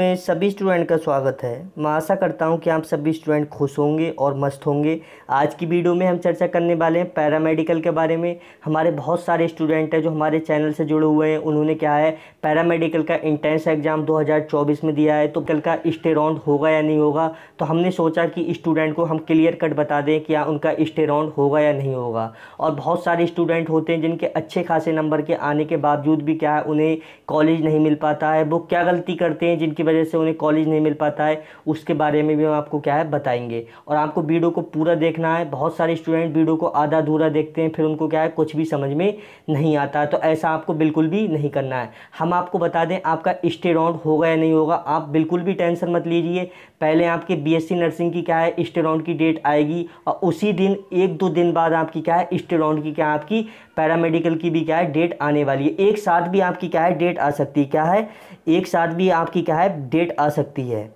में सभी स्टूडेंट का स्वागत है मैं आशा करता हूं कि आप सभी स्टूडेंट खुश होंगे और मस्त होंगे आज की वीडियो में हम चर्चा करने वाले हैं पैरामेडिकल के बारे में हमारे बहुत सारे स्टूडेंट हैं जो हमारे चैनल से जुड़े हुए हैं उन्होंने क्या है पैरामेडिकल का इंट्रेंस एग्ज़ाम 2024 में दिया है तो कल का स्टे राउंड होगा या नहीं होगा तो हमने सोचा कि स्टूडेंट को हम क्लियर कट बता दें कि उनका स्टे राउंड होगा या नहीं होगा और बहुत सारे स्टूडेंट होते हैं जिनके अच्छे खासे नंबर के आने के बावजूद भी क्या है उन्हें कॉलेज नहीं मिल पाता है वो क्या गलती करते हैं जिनकी वजह से उन्हें कॉलेज नहीं मिल पाता है उसके बारे में भी हम आपको क्या है बताएंगे और आपको वीडियो को पूरा देखना है बहुत सारे स्टूडेंट वीडियो को आधा अधूरा देखते हैं फिर उनको क्या है कुछ भी समझ में नहीं आता तो ऐसा आपको बिल्कुल भी नहीं करना है हम आपको बता दें आपका राउंड होगा या नहीं होगा आप बिल्कुल भी टेंशन मत लीजिए पहले आपके बी नर्सिंग की क्या है राउंड की डेट आएगी और उसी दिन एक दो दिन बाद आपकी क्या है राउंड की क्या आपकी पैरामेडिकल की भी क्या है डेट आने वाली है एक साथ भी आपकी क्या है डेट आ सकती है क्या है एक साथ भी आपकी क्या है डेट आ सकती है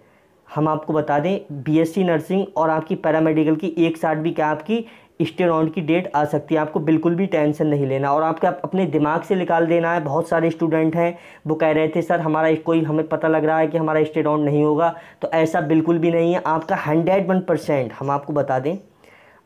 हम आपको बता दें बीएससी नर्सिंग और आपकी पैरामेडिकल की एक साथ भी क्या आपकी स्टेरॉन्ड की डेट आ सकती है आपको बिल्कुल भी टेंशन नहीं लेना और आपके आप अपने दिमाग से निकाल देना है बहुत सारे स्टूडेंट हैं वो कह रहे थे सर हमारा कोई हमें पता लग रहा है कि हमारा स्टेरॉन्ड नहीं होगा तो ऐसा बिल्कुल भी नहीं है आपका हंड्रेड वन परसेंट हम आपको बता दें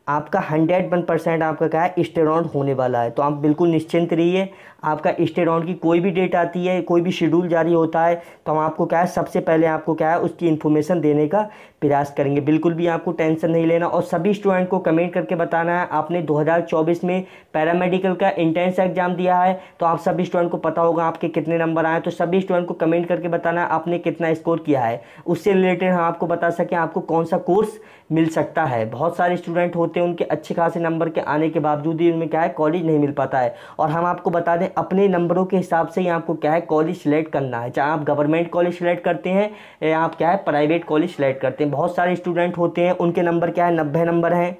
आपका हंड्रेड वन परसेंट आपका क्या है स्टेरॉन्ड होने वाला है तो आप बिल्कुल निश्चिंत रहिए आपका स्टेरॉन्ड की कोई भी डेट आती है कोई भी शेड्यूल जारी होता है तो हम आपको क्या है सबसे पहले आपको क्या है उसकी इन्फॉर्मेशन देने का प्रयास करेंगे बिल्कुल भी आपको टेंशन नहीं लेना और सभी स्टूडेंट को कमेंट करके बताना है आपने चौबीस में पैरामेडिकल का इंटेंस एग्जाम दिया है तो आप सभी स्टूडेंट को पता होगा आपके कितने नंबर आए तो सभी स्टूडेंट को कमेंट करके बताना है आपने कितना स्कोर किया है उससे रिलेटेड हम आपको बता सकें आपको कौन सा कोर्स मिल सकता है बहुत सारे स्टूडेंट होते होते हैं उनके अच्छे खासे नंबर के आने के बावजूद ही उनमें क्या है कॉलेज नहीं मिल पाता है और हम आपको बता दें अपने नंबरों के हिसाब से ही आपको क्या है कॉलेज सेलेक्ट करना है चाहे आप गवर्नमेंट कॉलेज सेलेक्ट करते हैं या आप क्या है प्राइवेट कॉलेज सेलेक्ट करते हैं बहुत सारे स्टूडेंट होते हैं उनके नंबर क्या है नब्बे नंबर हैं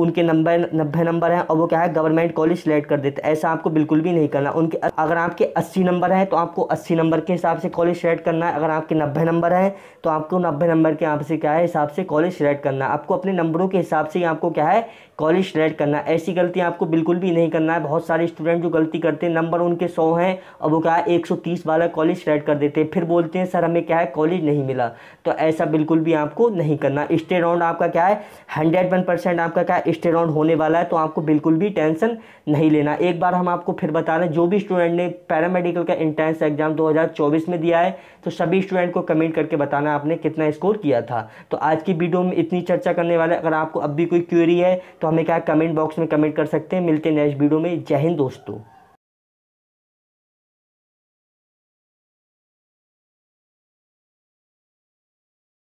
उनके नंबर नब्बे नंबर हैं और वो क्या है गवर्नमेंट कॉलेज सेलेक्ट कर देते हैं ऐसा आपको बिल्कुल भी नहीं करना उनके अगर आपके अस्सी नंबर हैं तो आपको अस्सी नंबर के हिसाब से कॉलेज सेलेक्ट करना है अगर आपके नब्बे नंबर हैं तो आपको नब्बे नंबर के आपसे से क्या है हिसाब से कॉलेज सेलेक्ट करना है आपको अपने नंबरों के हिसाब से ही आपको क्या है कॉलेज रेड करना ऐसी गलती आपको बिल्कुल भी नहीं करना है बहुत सारे स्टूडेंट जो गलती करते हैं नंबर उनके सौ हैं और वो क्या है एक सौ तीस वाला कॉलेज रेड कर देते हैं फिर बोलते हैं सर हमें क्या है कॉलेज नहीं मिला तो ऐसा बिल्कुल भी आपको नहीं करना स्टे राउंड आपका क्या है हंड्रेड वन परसेंट आपका क्या स्टे राउंड होने वाला है तो आपको बिल्कुल भी टेंशन नहीं लेना एक बार हम आपको फिर बता रहे हैं जो भी स्टूडेंट ने पैरामेडिकल का इंट्रेंस एग्जाम 2024 में दिया है तो सभी स्टूडेंट को कमेंट करके बताना आपने कितना स्कोर किया था तो आज की वीडियो में इतनी चर्चा करने वाले अगर आपको अब भी कोई क्यूरी है तो तो हमें क्या कमेंट बॉक्स में कमेंट कर सकते हैं मिलते हैं नेक्स्ट वीडियो में जय हिंद दोस्तों